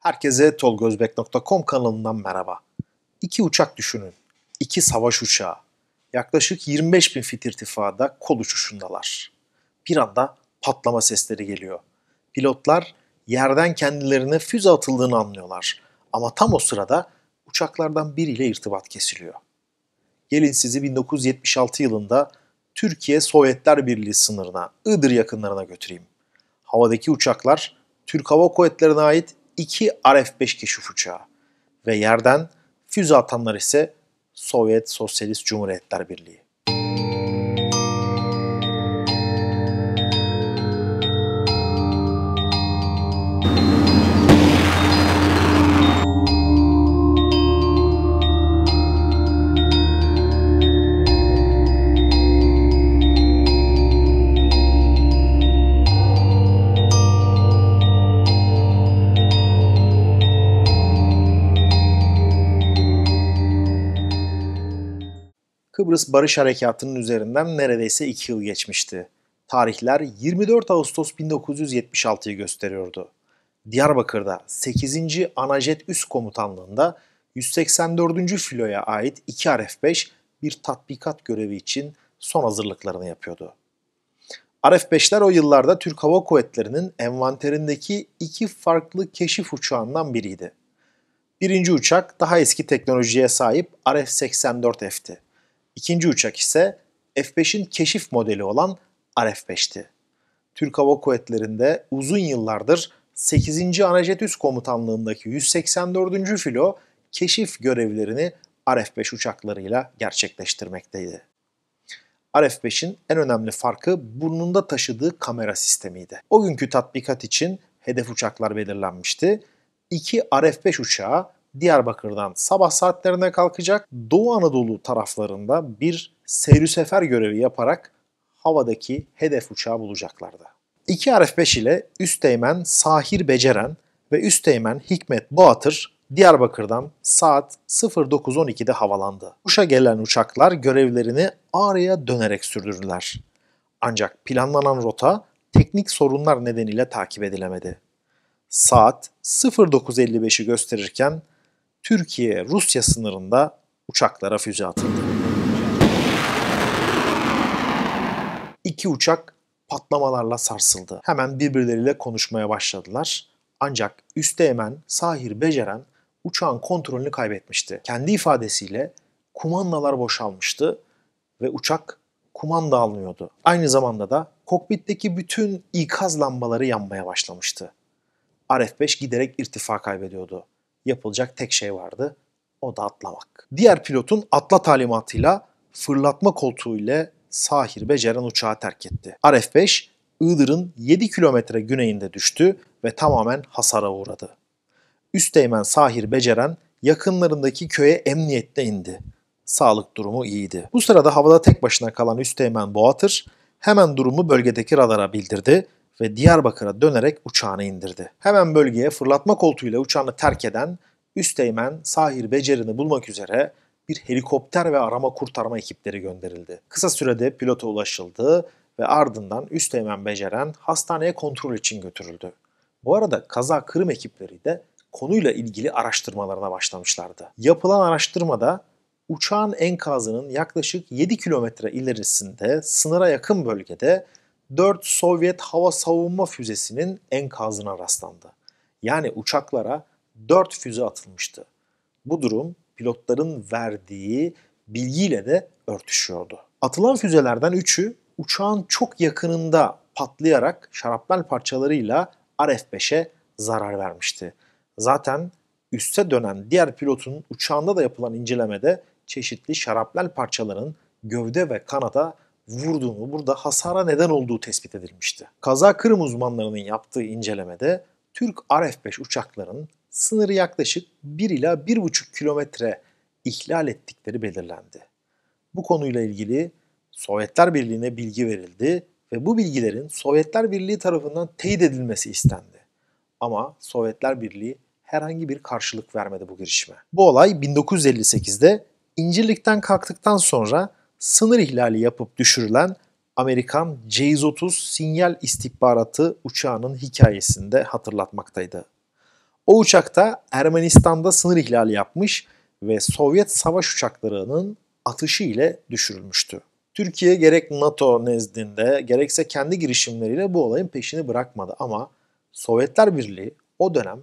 Herkese tolgozbek.com kanalından merhaba. İki uçak düşünün. İki savaş uçağı. Yaklaşık 25 bin fit irtifada kol uçuşundalar. Bir anda patlama sesleri geliyor. Pilotlar yerden kendilerine füze atıldığını anlıyorlar. Ama tam o sırada uçaklardan biriyle irtibat kesiliyor. Gelin sizi 1976 yılında Türkiye Sovyetler Birliği sınırına, Iğdır yakınlarına götüreyim. Havadaki uçaklar Türk Hava Kuvvetleri'ne ait 2 RF-5 keşif uçağı ve yerden füze atanlar ise Sovyet Sosyalist Cumhuriyetler Birliği. Kıbrıs Barış Harekatı'nın üzerinden neredeyse 2 yıl geçmişti. Tarihler 24 Ağustos 1976'yı gösteriyordu. Diyarbakır'da 8. Anajet Üst Komutanlığı'nda 184. Filo'ya ait 2 RF-5 bir tatbikat görevi için son hazırlıklarını yapıyordu. RF-5'ler o yıllarda Türk Hava Kuvvetleri'nin envanterindeki iki farklı keşif uçağından biriydi. Birinci uçak daha eski teknolojiye sahip RF-84F'ti. İkinci uçak ise F-5'in keşif modeli olan RF-5'ti. Türk Hava Kuvvetleri'nde uzun yıllardır 8. Anajet Üs Komutanlığındaki 184. filo keşif görevlerini RF-5 uçaklarıyla gerçekleştirmekteydi. RF-5'in en önemli farkı burnunda taşıdığı kamera sistemiydi. O günkü tatbikat için hedef uçaklar belirlenmişti. İki RF-5 uçağı Diyarbakır'dan sabah saatlerine kalkacak. Doğu Anadolu taraflarında bir seyri sefer görevi yaparak havadaki hedef uçağı bulacaklardı. 2 RF-5 ile Üsteğmen Sahir Beceren ve Üsteğmen Hikmet Boğatır Diyarbakır'dan saat 09.12'de havalandı. Uşa gelen uçaklar görevlerini Ağrı'ya dönerek sürdürdüler. Ancak planlanan rota teknik sorunlar nedeniyle takip edilemedi. Saat 09.55'i gösterirken Türkiye-Rusya sınırında uçaklara füze atıldı. İki uçak patlamalarla sarsıldı. Hemen birbirleriyle konuşmaya başladılar. Ancak Üsteğmen Sahir Beceren uçağın kontrolünü kaybetmişti. Kendi ifadesiyle kumandalar boşalmıştı ve uçak kumanda alınıyordu. Aynı zamanda da kokpitteki bütün ikaz lambaları yanmaya başlamıştı. RF-5 giderek irtifa kaybediyordu. Yapılacak tek şey vardı. O da atlamak. Diğer pilotun atla talimatıyla fırlatma koltuğu ile Sahir Beceren uçağı terk etti. RF-5 Iğdır'ın 7 kilometre güneyinde düştü ve tamamen hasara uğradı. Üsteğmen Sahir Beceren yakınlarındaki köye emniyette indi. Sağlık durumu iyiydi. Bu sırada havada tek başına kalan Üsteğmen Boğatır hemen durumu bölgedeki radara bildirdi ve Diyarbakır'a dönerek uçağını indirdi. Hemen bölgeye fırlatma koltuğuyla uçağını terk eden Üsteğmen Sahir Beceri'ni bulmak üzere bir helikopter ve arama kurtarma ekipleri gönderildi. Kısa sürede pilota ulaşıldı ve ardından Üsteğmen Beceren hastaneye kontrol için götürüldü. Bu arada kaza kırım ekipleri de konuyla ilgili araştırmalarına başlamışlardı. Yapılan araştırmada uçağın enkazının yaklaşık 7 kilometre ilerisinde sınıra yakın bölgede 4 Sovyet hava savunma füzesinin enkazına rastlandı. Yani uçaklara 4 füze atılmıştı. Bu durum pilotların verdiği bilgiyle de örtüşüyordu. Atılan füzelerden 3'ü uçağın çok yakınında patlayarak şarapnel parçalarıyla RF-5'e zarar vermişti. Zaten üste dönen diğer pilotun uçağında da yapılan incelemede çeşitli şarapnel parçaların gövde ve kanada vurduğunu, burada hasara neden olduğu tespit edilmişti. Kaza kırım uzmanlarının yaptığı incelemede Türk RF-5 uçaklarının sınırı yaklaşık 1 ila 1,5 kilometre ihlal ettikleri belirlendi. Bu konuyla ilgili Sovyetler Birliği'ne bilgi verildi ve bu bilgilerin Sovyetler Birliği tarafından teyit edilmesi istendi. Ama Sovyetler Birliği herhangi bir karşılık vermedi bu girişime. Bu olay 1958'de İncirlik'ten kalktıktan sonra sınır ihlali yapıp düşürülen Amerikan c 30 sinyal istihbaratı uçağının hikayesinde hatırlatmaktaydı. O uçakta Ermenistan'da sınır ihlali yapmış ve Sovyet savaş uçaklarının atışı ile düşürülmüştü. Türkiye gerek NATO nezdinde gerekse kendi girişimleriyle bu olayın peşini bırakmadı ama Sovyetler Birliği o dönem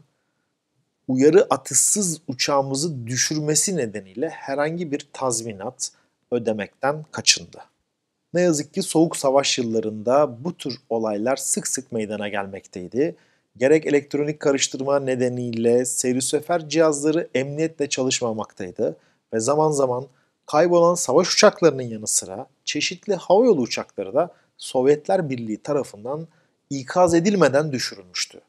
uyarı atışsız uçağımızı düşürmesi nedeniyle herhangi bir tazminat, ödemekten kaçındı. Ne yazık ki soğuk savaş yıllarında bu tür olaylar sık sık meydana gelmekteydi. Gerek elektronik karıştırma nedeniyle seri sefer cihazları emniyetle çalışmamaktaydı ve zaman zaman kaybolan savaş uçaklarının yanı sıra çeşitli havayolu uçakları da Sovyetler Birliği tarafından ikaz edilmeden düşürülmüştü.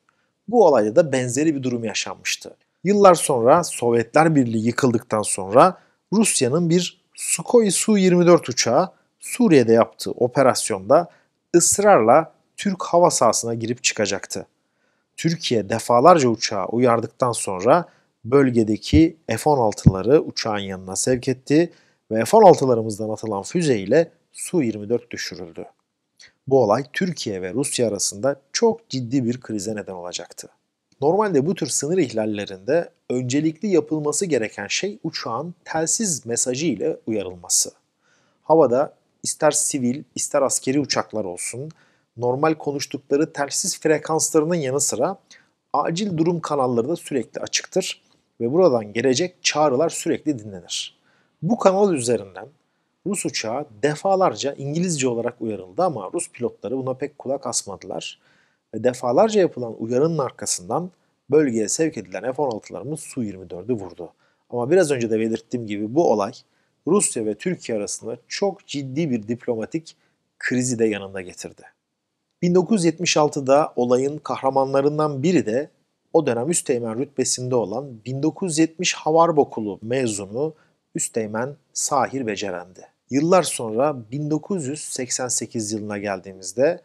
Bu olayda da benzeri bir durum yaşanmıştı. Yıllar sonra Sovyetler Birliği yıkıldıktan sonra Rusya'nın bir Sukhoi Su-24 uçağı Suriye'de yaptığı operasyonda ısrarla Türk hava sahasına girip çıkacaktı. Türkiye defalarca uçağı uyardıktan sonra bölgedeki F-16'ları uçağın yanına sevk etti ve F-16'larımızdan atılan füze ile Su-24 düşürüldü. Bu olay Türkiye ve Rusya arasında çok ciddi bir krize neden olacaktı. Normalde bu tür sınır ihlallerinde öncelikli yapılması gereken şey uçağın telsiz mesajı ile uyarılması. Havada ister sivil ister askeri uçaklar olsun normal konuştukları telsiz frekanslarının yanı sıra acil durum kanalları da sürekli açıktır ve buradan gelecek çağrılar sürekli dinlenir. Bu kanal üzerinden Rus uçağı defalarca İngilizce olarak uyarıldı ama Rus pilotları buna pek kulak asmadılar ve defalarca yapılan uyarının arkasından bölgeye sevk edilen F-16'larımız Su-24'ü vurdu. Ama biraz önce de belirttiğim gibi bu olay Rusya ve Türkiye arasında çok ciddi bir diplomatik krizi de yanında getirdi. 1976'da olayın kahramanlarından biri de o dönem Üsteğmen rütbesinde olan 1970 Havarp Okulu mezunu Üsteğmen Sahir Becerendi. Yıllar sonra 1988 yılına geldiğimizde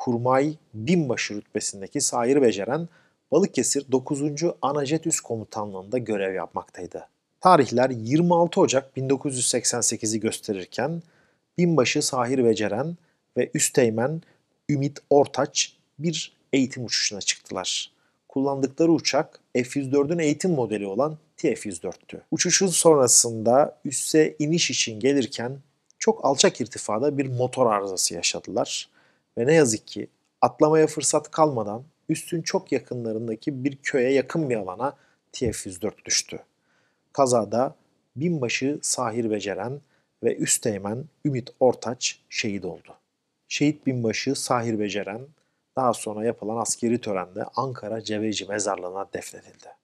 Kurmay Binbaşı rütbesindeki sahir beceren Balıkesir 9. Anajet Üst Komutanlığı'nda görev yapmaktaydı. Tarihler 26 Ocak 1988'i gösterirken binbaşı Sahir Beceren ve Üsteğmen Ümit Ortaç bir eğitim uçuşuna çıktılar. Kullandıkları uçak F-104'ün eğitim modeli olan TF-104'tü. Uçuşun sonrasında üsse iniş için gelirken çok alçak irtifada bir motor arızası yaşadılar ve ne yazık ki atlamaya fırsat kalmadan üstün çok yakınlarındaki bir köye yakın bir alana TF-104 düştü. Kazada binbaşı Sahir Beceren ve üsteğmen Ümit Ortaç şehit oldu. Şehit binbaşı Sahir Beceren daha sonra yapılan askeri törende Ankara Ceveci mezarlığına defnedildi.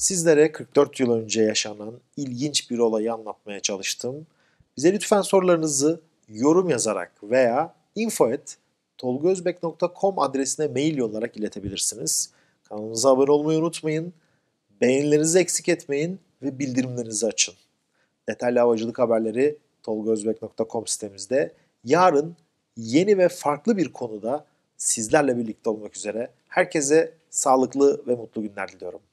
Sizlere 44 yıl önce yaşanan ilginç bir olayı anlatmaya çalıştım. Bize lütfen sorularınızı yorum yazarak veya info.tolgozbek.com adresine mail yollarak iletebilirsiniz. Kanalımıza abone olmayı unutmayın. Beğenilerinizi eksik etmeyin ve bildirimlerinizi açın. Detaylı havacılık haberleri tolgozbek.com sitemizde. Yarın yeni ve farklı bir konuda sizlerle birlikte olmak üzere. Herkese sağlıklı ve mutlu günler diliyorum.